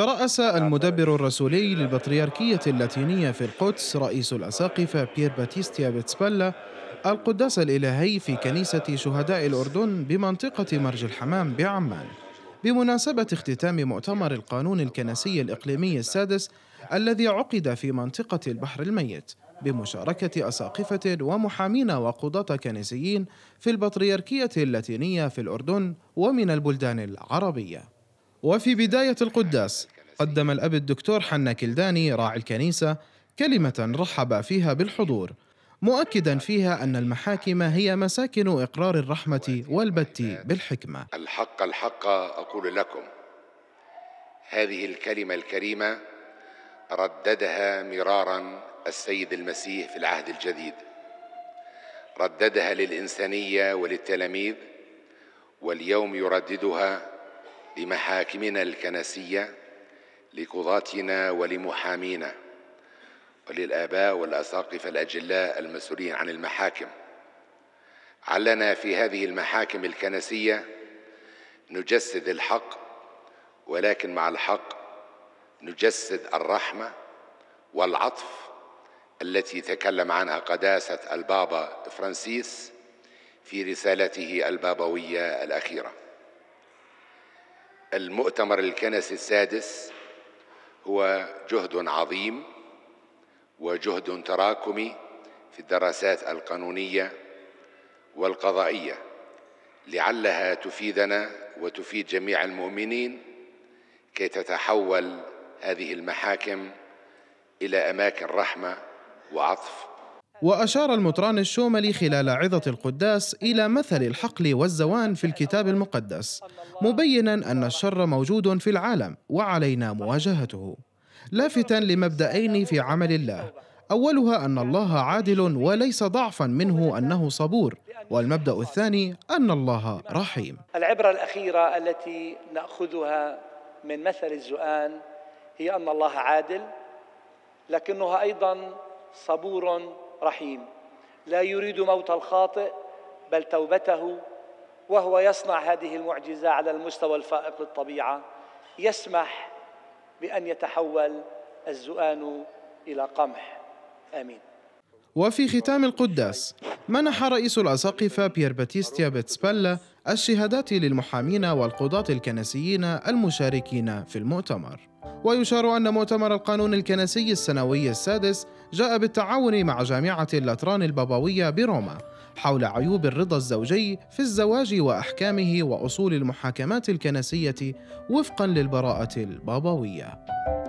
ترأس المدبر الرسولي للبطريركية اللاتينية في القدس رئيس الأساقفة بيير باتيستيا بيتسبلا القداس الإلهي في كنيسة شهداء الأردن بمنطقة مرج الحمام بعمان بمناسبة اختتام مؤتمر القانون الكنسي الإقليمي السادس الذي عقد في منطقة البحر الميت بمشاركة أساقفة ومحامين وقضاة كنسيين في البطريركية اللاتينية في الأردن ومن البلدان العربية وفي بداية القداس قدم الأب الدكتور حنا كلداني راعي الكنيسة كلمة رحب فيها بالحضور مؤكدا فيها أن المحاكم هي مساكن إقرار الرحمة والبت بالحكمة الحق الحق أقول لكم هذه الكلمة الكريمة رددها مرارا السيد المسيح في العهد الجديد رددها للإنسانية وللتلاميذ واليوم يرددها لمحاكمنا الكنسية لقضاتنا ولمحامينا وللآباء والأساقفة الأجلاء المسؤولين عن المحاكم علنا في هذه المحاكم الكنسية نجسد الحق ولكن مع الحق نجسد الرحمة والعطف التي تكلم عنها قداسة البابا فرانسيس في رسالته البابوية الأخيرة المؤتمر الكنسي السادس هو جهد عظيم وجهد تراكمي في الدراسات القانونيه والقضائيه لعلها تفيدنا وتفيد جميع المؤمنين كي تتحول هذه المحاكم الى اماكن رحمه وعطف وأشار المطران الشوملي خلال عظة القداس إلى مثل الحقل والزوان في الكتاب المقدس مبينا أن الشر موجود في العالم وعلينا مواجهته لافتا لمبدأين في عمل الله أولها أن الله عادل وليس ضعفا منه أنه صبور والمبدأ الثاني أن الله رحيم العبرة الأخيرة التي نأخذها من مثل الزؤان هي أن الله عادل لكنها أيضا صبور رحيم لا يريد موت الخاطئ بل توبته وهو يصنع هذه المعجزه على المستوى الفائق للطبيعه يسمح بان يتحول الزؤان الى قمح امين وفي ختام القداس منح رئيس الأساقفة بيير باتيستيا بيتسبلا الشهادات للمحامين والقضاة الكنسيين المشاركين في المؤتمر ويشار أن مؤتمر القانون الكنسي السنوي السادس جاء بالتعاون مع جامعة اللاتران البابوية بروما حول عيوب الرضا الزوجي في الزواج وأحكامه وأصول المحاكمات الكنسية وفقا للبراءة البابوية.